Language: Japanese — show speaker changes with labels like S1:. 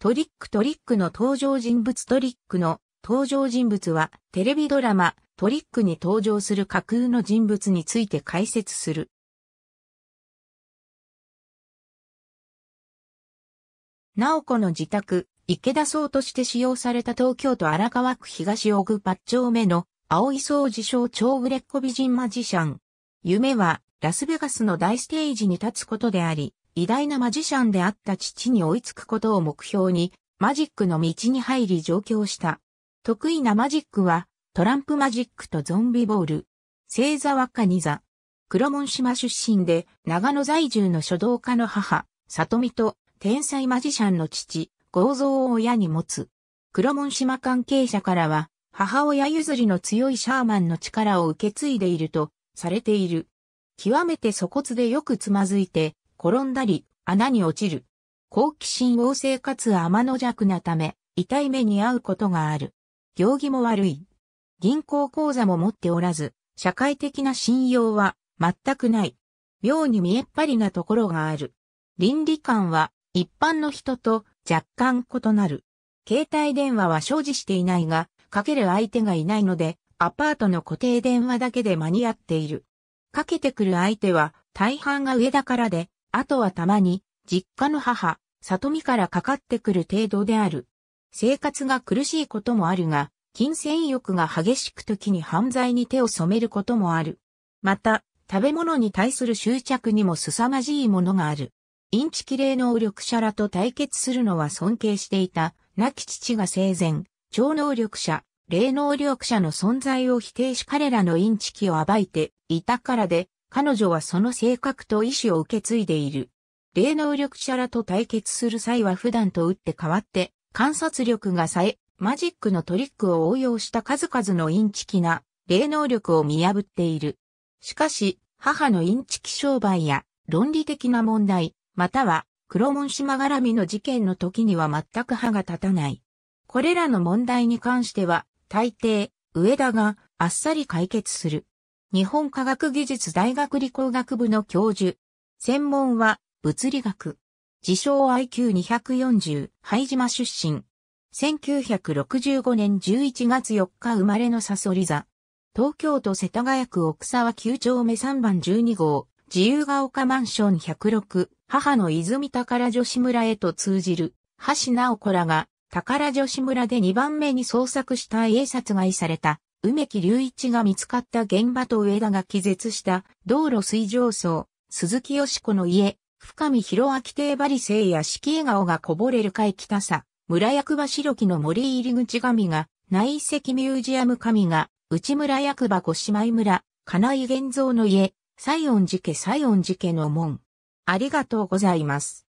S1: トリックトリックの登場人物トリックの登場人物はテレビドラマトリックに登場する架空の人物について解説する。直子の自宅、池田荘として使用された東京都荒川区東奥久八丁目の青い荘自称超売れっ子美人マジシャン。夢はラスベガスの大ステージに立つことであり、偉大なマジシャンであった父に追いつくことを目標に、マジックの道に入り上京した。得意なマジックは、トランプマジックとゾンビボール。星座はカニ座。黒門島出身で、長野在住の書道家の母、里美と、天才マジシャンの父、合造を親に持つ。黒門島関係者からは、母親譲りの強いシャーマンの力を受け継いでいると、されている。極めて粗骨でよくつまずいて、転んだり、穴に落ちる。好奇心旺盛かつ天の弱なため、痛い目に遭うことがある。行儀も悪い。銀行口座も持っておらず、社会的な信用は全くない。妙に見えっぱりなところがある。倫理観は一般の人と若干異なる。携帯電話は所持していないが、かける相手がいないので、アパートの固定電話だけで間に合っている。かけてくる相手は大半が上だからで、あとはたまに、実家の母、里美からかかってくる程度である。生活が苦しいこともあるが、金銭欲が激しく時に犯罪に手を染めることもある。また、食べ物に対する執着にも凄まじいものがある。インチキ霊能力者らと対決するのは尊敬していた、亡き父が生前、超能力者、霊能力者の存在を否定し彼らのインチキを暴いていたからで、彼女はその性格と意志を受け継いでいる。霊能力者らと対決する際は普段と打って変わって、観察力がさえ、マジックのトリックを応用した数々のインチキな霊能力を見破っている。しかし、母のインチキ商売や論理的な問題、または黒門島絡みの事件の時には全く歯が立たない。これらの問題に関しては、大抵、上田があっさり解決する。日本科学技術大学理工学部の教授。専門は物理学。自称 IQ240、灰島出身。1965年11月4日生まれのサソリ座。東京都世田谷区奥沢9丁目3番12号、自由が丘マンション106、母の泉宝女子村へと通じる、橋直子らが、宝女子村で2番目に捜索した家殺害された、梅木隆一が見つかった現場と上田が気絶した道路水上層、鈴木よし子の家、深見広明邸バリイや四季笑顔がこぼれる会北さ、村役場白木の森入り口神が、内石ミュージアム神が、内村役場五姉妹村、金井玄造の家、西園寺家西園寺家の門。ありがとうございます。